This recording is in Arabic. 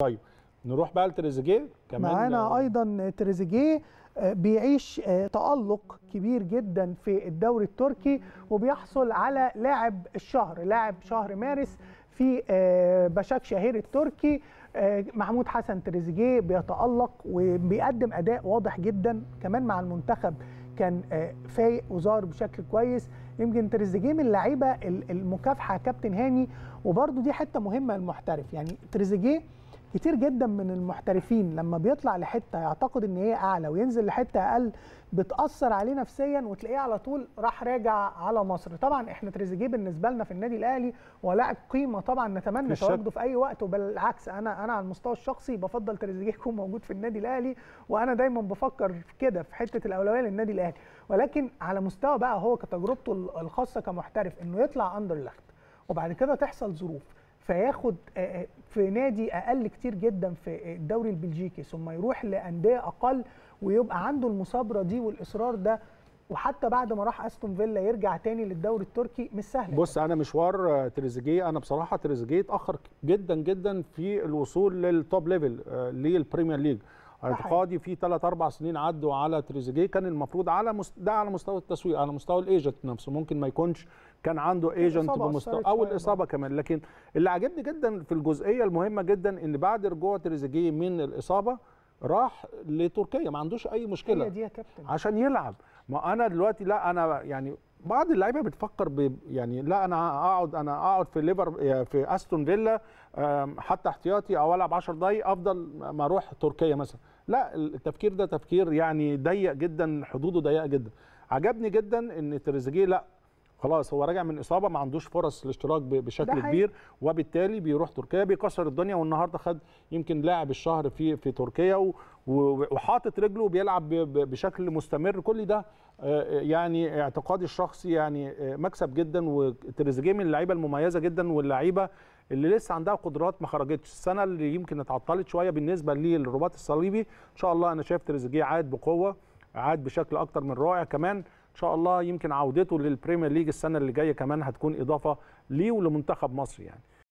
طيب نروح بقى لتريزيجيه كمان معانا ايضا تريزيجيه آه، بيعيش آه، تألق كبير جدا في الدوري التركي وبيحصل على لاعب الشهر لاعب شهر مارس في آه، بشاك شهير التركي محمود حسن تريزيجيه بيتألق وبيقدم أداء واضح جدا كمان مع المنتخب كان فايق وظهر بشكل كويس يمكن تريزيجيه من اللعيبه المكافحه كابتن هاني وبرده دي حته مهمه للمحترف يعني تريزيجيه كتير جدا من المحترفين لما بيطلع لحته يعتقد ان هي اعلى وينزل لحته اقل بتاثر عليه نفسيا وتلاقيه على طول راح راجع على مصر طبعا احنا تريزيجيه بالنسبه لنا في النادي الاهلي ولا قيمه طبعا نتمنى تواجده في اي وقت وبالعكس انا انا على المستوى الشخصي بفضل تريزيجيه يكون موجود في النادي الاهلي وانا دايما بفكر كده في حته الاولويه للنادي الاهلي ولكن على مستوى بقى هو كتجربته الخاصه كمحترف انه يطلع اندرلخت وبعد كده تحصل ظروف فياخد في نادي اقل كتير جدا في الدوري البلجيكي ثم يروح لانديه اقل ويبقى عنده المثابره دي والاصرار ده وحتى بعد ما راح استون فيلا يرجع تاني للدوري التركي مش سهل بص انا مشوار تريزيجيه انا بصراحه تريزيجيه اتاخر جدا جدا في الوصول للتوب ليفل للبريمير ليج اعتقادي في ثلاث اربع سنين عدوا على تريزيجيه كان المفروض على مست... ده على مستوى التسويق على مستوى الايجنت نفسه ممكن ما يكونش كان عنده ايجنت بمستوى او الاصابه كمان لكن اللي عجبني جدا في الجزئيه المهمه جدا ان بعد رجوع تريزيجيه من الاصابه راح لتركيا ما عندوش اي مشكله دي يا كابتن عشان يلعب ما انا دلوقتي لا انا يعني بعض اللعيبه بتفكر ب يعني لا انا اقعد انا اقعد في ليفر في استون فيلا حتى احتياطي او العب 10 دقايق افضل ما اروح تركيا مثلا لا التفكير ده تفكير يعني ضيق جدا حدوده ضيقه جدا عجبني جدا ان تريزيجيه لا خلاص هو راجع من اصابه ما عندوش فرص الاشتراك بشكل كبير وبالتالي بيروح تركيا بيكسر الدنيا والنهارده خد يمكن لاعب الشهر في في تركيا وحاطط رجله وبيلعب بشكل مستمر كل ده آه، آه، يعني اعتقادي الشخصي يعني آه، مكسب جدا وتريزيجيه من اللعيبه المميزه جدا واللعيبه اللي لسه عندها قدرات ما خرجتش السنه اللي يمكن اتعطلت شويه بالنسبه للرباط الصليبي ان شاء الله انا شايف تريزيجيه عاد بقوه عاد بشكل اكتر من رائع كمان ان شاء الله يمكن عودته للبريمير ليج السنه اللي جايه كمان هتكون اضافه ليه ولمنتخب مصر يعني